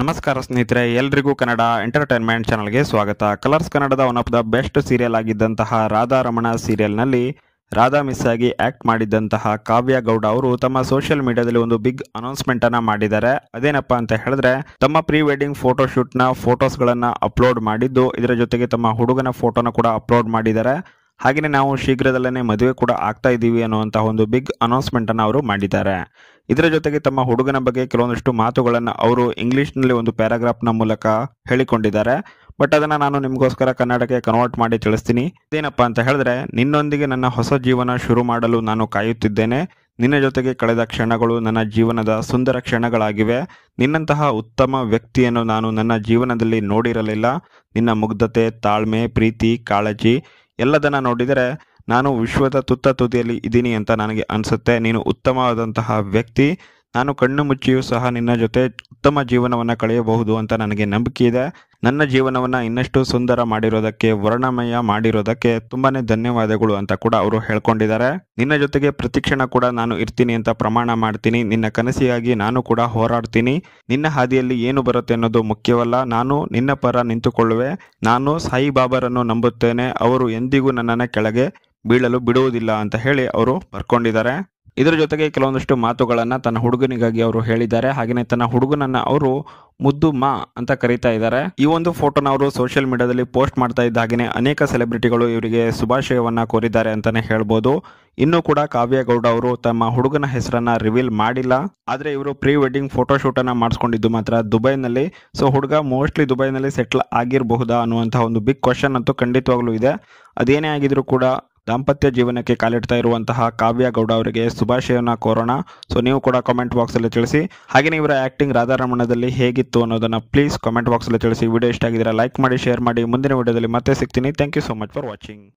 ನಮಸ್ಕಾರ ಸ್ನೇಹಿತರೆ ಎಲ್ರಿಗೂ ಕನ್ನಡ ಎಂಟರ್ಟೈನ್ಮೆಂಟ್ ಚಾನಲ್ಗೆ ಸ್ವಾಗತ ಕಲರ್ಸ್ ಕನ್ನಡದ one of the best serial ಆಗಿದ್ದಂತಹ ರಾಧಾ ರಮಣ ಸೀರಿಯಲ್ನಲ್ಲಿ ರಾಧಾ ಮಿಸ್ ಆಗಿ ಆ್ಯಕ್ಟ್ ಮಾಡಿದ್ದಂತಹ ಕಾವ್ಯ ಗೌಡ ಅವರು ತಮ್ಮ ಸೋಷಿಯಲ್ ಮೀಡಿಯಾದಲ್ಲಿ ಒಂದು ಬಿಗ್ ಅನೌನ್ಸ್ಮೆಂಟ್ ಅನ್ನ ಮಾಡಿದ್ದಾರೆ ಅದೇನಪ್ಪ ಅಂತ ಹೇಳಿದ್ರೆ ತಮ್ಮ ಪ್ರೀ ವೆಡ್ಡಿಂಗ್ ಫೋಟೋಸ್ ಫೋಟೋಸ್ಗಳನ್ನು ಅಪ್ಲೋಡ್ ಮಾಡಿದ್ದು ಇದರ ಜೊತೆಗೆ ತಮ್ಮ ಹುಡುಗನ ಫೋಟೋನ ಕೂಡ ಅಪ್ಲೋಡ್ ಮಾಡಿದ್ದಾರೆ ಹಾಗೆಯೇ ನಾವು ಶೀಘ್ರದಲ್ಲೇ ಮದುವೆ ಕೂಡ ಆಗ್ತಾ ಇದ್ದೀವಿ ಅನ್ನುವಂತಹ ಒಂದು ಬಿಗ್ ಅನೌನ್ಸ್ಮೆಂಟನ್ನು ಅವರು ಮಾಡಿದ್ದಾರೆ ಇದರ ಜೊತೆಗೆ ತಮ್ಮ ಹುಡುಗನ ಬಗ್ಗೆ ಕೆಲವೊಂದಷ್ಟು ಮಾತುಗಳನ್ನು ಅವರು ಇಂಗ್ಲೀಷ್ನಲ್ಲಿ ಒಂದು ಪ್ಯಾರಾಗ್ರಾಫ್ನ ಮೂಲಕ ಹೇಳಿಕೊಂಡಿದ್ದಾರೆ ಬಟ್ ಅದನ್ನು ನಾನು ನಿಮಗೋಸ್ಕರ ಕನ್ನಡಕ್ಕೆ ಕನ್ವರ್ಟ್ ಮಾಡಿ ತಿಳಿಸ್ತೀನಿ ಏನಪ್ಪ ಅಂತ ಹೇಳಿದ್ರೆ ನಿನ್ನೊಂದಿಗೆ ನನ್ನ ಹೊಸ ಜೀವನ ಶುರು ಮಾಡಲು ನಾನು ಕಾಯುತ್ತಿದ್ದೇನೆ ನಿನ್ನ ಜೊತೆಗೆ ಕಳೆದ ಕ್ಷಣಗಳು ನನ್ನ ಜೀವನದ ಸುಂದರ ಕ್ಷಣಗಳಾಗಿವೆ ನಿನ್ನಂತಹ ಉತ್ತಮ ವ್ಯಕ್ತಿಯನ್ನು ನಾನು ನನ್ನ ಜೀವನದಲ್ಲಿ ನೋಡಿರಲಿಲ್ಲ ನಿನ್ನ ಮುಗ್ಧತೆ ತಾಳ್ಮೆ ಪ್ರೀತಿ ಕಾಳಜಿ ಎಲ್ಲದನ್ನ ನೋಡಿದರೆ ನಾನು ವಿಶ್ವದ ತುತ್ತ ತುದಿಯಲ್ಲಿ ಇದ್ದೀನಿ ಅಂತ ನನಗೆ ಅನಿಸುತ್ತೆ ನೀನು ಉತ್ತಮವಾದಂತಹ ವ್ಯಕ್ತಿ ನಾನು ಕಣ್ಣು ಮುಚ್ಚಿಯೂ ಸಹ ನಿನ್ನ ಜೊತೆ ಉತ್ತಮ ಜೀವನವನ್ನು ಕಳೆಯಬಹುದು ಅಂತ ನನಗೆ ನಂಬಿಕೆ ಇದೆ ನನ್ನ ಜೀವನವನ್ನು ಇನ್ನಷ್ಟು ಸುಂದರ ಮಾಡಿರೋದಕ್ಕೆ ವರ್ಣಮಯ ಮಾಡಿರೋದಕ್ಕೆ ತುಂಬಾ ಧನ್ಯವಾದಗಳು ಅಂತ ಕೂಡ ಅವರು ಹೇಳ್ಕೊಂಡಿದ್ದಾರೆ ನಿನ್ನ ಜೊತೆಗೆ ಕ್ಷಣ ಕೂಡ ನಾನು ಇರ್ತೀನಿ ಅಂತ ಪ್ರಮಾಣ ಮಾಡ್ತೀನಿ ನಿನ್ನ ಕನಸಿಗಾಗಿ ನಾನು ಕೂಡ ಹೋರಾಡ್ತೀನಿ ನಿನ್ನ ಹಾದಿಯಲ್ಲಿ ಏನು ಬರುತ್ತೆ ಅನ್ನೋದು ಮುಖ್ಯವಲ್ಲ ನಾನು ನಿನ್ನ ಪರ ನಿಂತುಕೊಳ್ಳುವೆ ನಾನು ಸಾಯಿಬಾಬರನ್ನು ನಂಬುತ್ತೇನೆ ಅವರು ಎಂದಿಗೂ ನನ್ನನ್ನು ಕೆಳಗೆ ಬೀಳಲು ಬಿಡುವುದಿಲ್ಲ ಅಂತ ಹೇಳಿ ಅವರು ಬರ್ಕೊಂಡಿದ್ದಾರೆ ಇದರ ಜೊತೆಗೆ ಕೆಲವೊಂದಷ್ಟು ಮಾತುಗಳನ್ನು ತನ್ನ ಹುಡುಗನಿಗಾಗಿ ಅವರು ಹೇಳಿದ್ದಾರೆ ಹಾಗೆಯೇ ತನ್ನ ಹುಡುಗನನ್ನು ಅವರು ಮುದ್ದು ಮಾ ಅಂತ ಕರೀತಾ ಇದ್ದಾರೆ ಈ ಒಂದು ಫೋಟೋನ ಅವರು ಸೋಷಿಯಲ್ ಮೀಡಿಯಾದಲ್ಲಿ ಪೋಸ್ಟ್ ಮಾಡ್ತಾ ಇದ್ದ ಹಾಗೆಯೇ ಅನೇಕ ಸೆಲೆಬ್ರಿಟಿಗಳು ಇವರಿಗೆ ಶುಭಾಶಯವನ್ನು ಕೋರಿದ್ದಾರೆ ಅಂತಾನೆ ಹೇಳ್ಬೋದು ಇನ್ನೂ ಕೂಡ ಕಾವ್ಯಗೌಡ ಅವರು ತಮ್ಮ ಹುಡುಗನ ಹೆಸರನ್ನ ರಿವೀಲ್ ಮಾಡಿಲ್ಲ ಆದರೆ ಇವರು ಪ್ರೀ ವೆಡ್ಡಿಂಗ್ ಫೋಟೋಶೂಟನ್ನು ಅನ್ನ ಮಾಡಿಸ್ಕೊಂಡಿದ್ದು ಮಾತ್ರ ದುಬೈನಲ್ಲಿ ಸೊ ಹುಡುಗ ಮೋಸ್ಟ್ಲಿ ದುಬೈನಲ್ಲಿ ಸೆಟ್ಲ್ ಆಗಿರಬಹುದಾ ಅನ್ನುವಂತಹ ಒಂದು ಬಿಗ್ ಕ್ವಶನ್ ಅಂತೂ ಖಂಡಿತವಾಗ್ಲೂ ಇದೆ ಅದೇನೇ ಆಗಿದ್ರು ಕೂಡ ದಾಂಪತ್ಯ ಜೀವನಕ್ಕೆ ಕಾಲಿಡ್ತಾ ಇರುವಂತಹ ಕಾವ್ಯ ಗೌಡ ಅವರಿಗೆ ಶುಭಾಶಯನ ಕೋರೋಣ ಸೊ ನೀವು ಕೂಡ ಕಾಮೆಂಟ್ ಬಾಕ್ಸಲ್ಲಿ ತಿಳಿಸಿ ಹಾಗೇನೇ ಇವರ ಆ್ಯಕ್ಟಿಂಗ್ ರಾಧಾರಮಣದಲ್ಲಿ ಹೇಗಿತ್ತು ಅನ್ನೋದನ್ನು ಪ್ಲೀಸ್ ಕಾಮೆಂಟ್ ಬಾಕ್ಸಲ್ಲಿ ತಿಳಿಸಿ ವಿಡಿಯೋ ಇಷ್ಟ ಆಗಿದ್ರೆ ಲೈಕ್ ಮಾಡಿ ಶೇರ್ ಮಾಡಿ ಮುಂದಿನ ವಿಡಿಯೋದಲ್ಲಿ ಮತ್ತೆ ಸಿಗ್ತೀನಿ thank you so much for watching